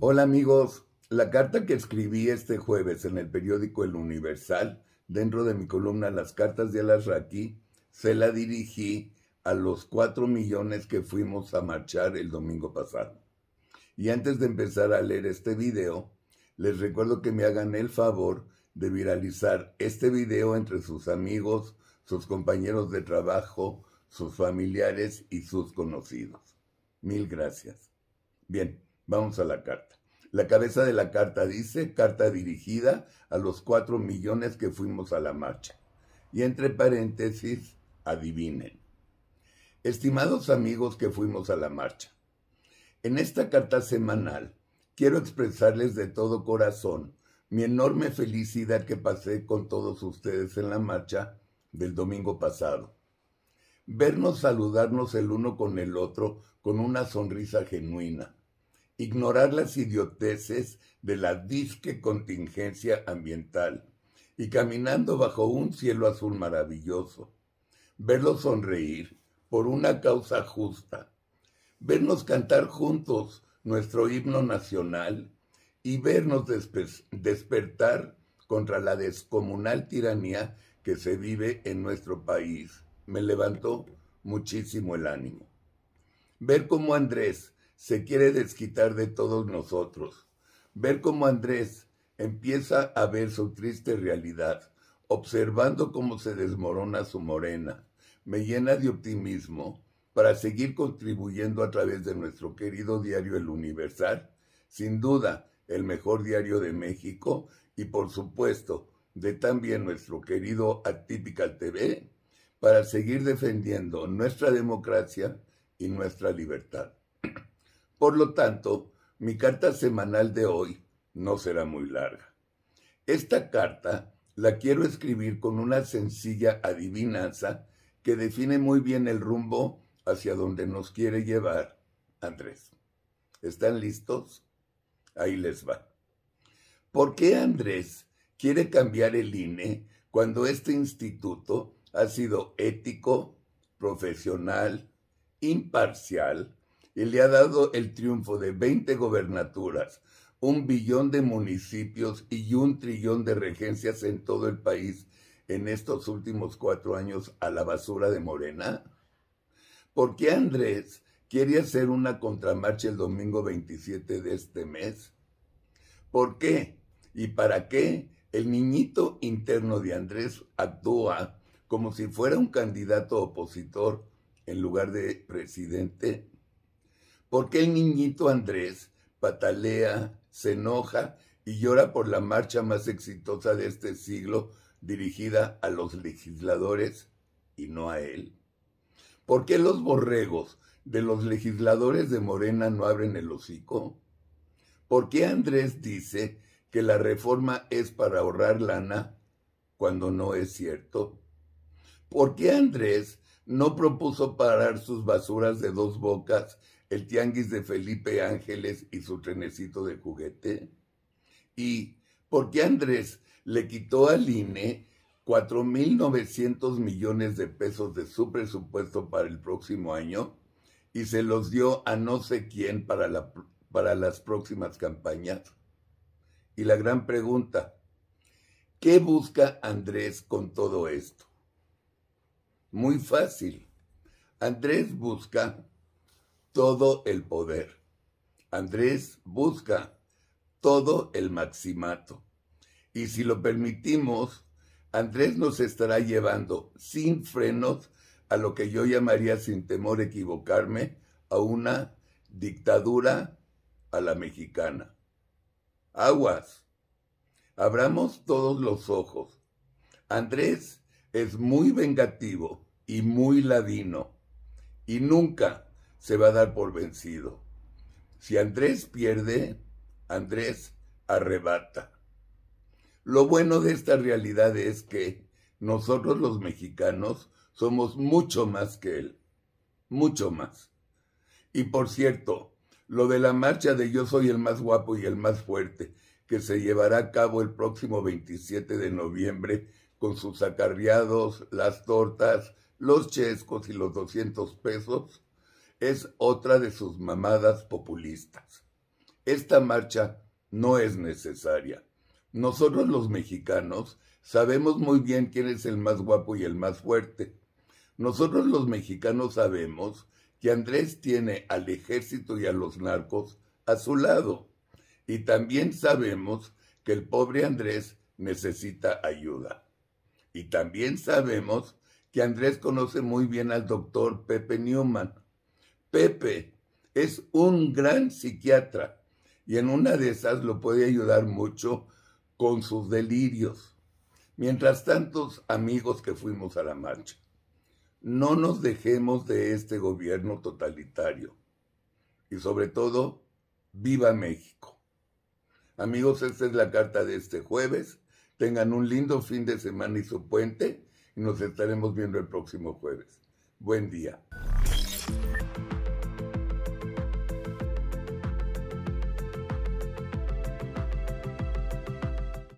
Hola amigos, la carta que escribí este jueves en el periódico El Universal, dentro de mi columna Las cartas de Alasraqui, se la dirigí a los cuatro millones que fuimos a marchar el domingo pasado. Y antes de empezar a leer este video, les recuerdo que me hagan el favor de viralizar este video entre sus amigos, sus compañeros de trabajo, sus familiares y sus conocidos. Mil gracias. Bien. Vamos a la carta. La cabeza de la carta dice, carta dirigida a los cuatro millones que fuimos a la marcha. Y entre paréntesis, adivinen. Estimados amigos que fuimos a la marcha, en esta carta semanal quiero expresarles de todo corazón mi enorme felicidad que pasé con todos ustedes en la marcha del domingo pasado. Vernos saludarnos el uno con el otro con una sonrisa genuina ignorar las idioteces de la disque contingencia ambiental y caminando bajo un cielo azul maravilloso, Verlos sonreír por una causa justa, vernos cantar juntos nuestro himno nacional y vernos despertar contra la descomunal tiranía que se vive en nuestro país. Me levantó muchísimo el ánimo. Ver cómo Andrés se quiere desquitar de todos nosotros. Ver cómo Andrés empieza a ver su triste realidad, observando cómo se desmorona su morena, me llena de optimismo para seguir contribuyendo a través de nuestro querido diario El Universal, sin duda el mejor diario de México y por supuesto de también nuestro querido Atípica TV, para seguir defendiendo nuestra democracia y nuestra libertad. Por lo tanto, mi carta semanal de hoy no será muy larga. Esta carta la quiero escribir con una sencilla adivinanza que define muy bien el rumbo hacia donde nos quiere llevar Andrés. ¿Están listos? Ahí les va. ¿Por qué Andrés quiere cambiar el INE cuando este instituto ha sido ético, profesional, imparcial, y le ha dado el triunfo de 20 gobernaturas, un billón de municipios y un trillón de regencias en todo el país en estos últimos cuatro años a la basura de Morena? ¿Por qué Andrés quiere hacer una contramarcha el domingo 27 de este mes? ¿Por qué y para qué el niñito interno de Andrés actúa como si fuera un candidato opositor en lugar de presidente ¿Por qué el niñito Andrés patalea, se enoja y llora por la marcha más exitosa de este siglo dirigida a los legisladores y no a él? ¿Por qué los borregos de los legisladores de Morena no abren el hocico? ¿Por qué Andrés dice que la reforma es para ahorrar lana cuando no es cierto? ¿Por qué Andrés no propuso parar sus basuras de dos bocas el tianguis de Felipe Ángeles y su trenecito de juguete? ¿Y por qué Andrés le quitó al INE 4.900 millones de pesos de su presupuesto para el próximo año y se los dio a no sé quién para, la, para las próximas campañas? Y la gran pregunta, ¿qué busca Andrés con todo esto? Muy fácil. Andrés busca todo el poder. Andrés busca todo el maximato. Y si lo permitimos, Andrés nos estará llevando sin frenos a lo que yo llamaría, sin temor equivocarme, a una dictadura a la mexicana. Aguas. Abramos todos los ojos. Andrés es muy vengativo y muy ladino. Y nunca, se va a dar por vencido. Si Andrés pierde, Andrés arrebata. Lo bueno de esta realidad es que nosotros los mexicanos somos mucho más que él, mucho más. Y por cierto, lo de la marcha de yo soy el más guapo y el más fuerte, que se llevará a cabo el próximo 27 de noviembre con sus acarreados, las tortas, los chescos y los 200 pesos, es otra de sus mamadas populistas. Esta marcha no es necesaria. Nosotros los mexicanos sabemos muy bien quién es el más guapo y el más fuerte. Nosotros los mexicanos sabemos que Andrés tiene al ejército y a los narcos a su lado. Y también sabemos que el pobre Andrés necesita ayuda. Y también sabemos que Andrés conoce muy bien al doctor Pepe Newman Pepe es un gran psiquiatra y en una de esas lo puede ayudar mucho con sus delirios. Mientras tantos amigos que fuimos a la marcha, no nos dejemos de este gobierno totalitario y sobre todo, viva México. Amigos, esta es la carta de este jueves. Tengan un lindo fin de semana y su puente y nos estaremos viendo el próximo jueves. Buen día.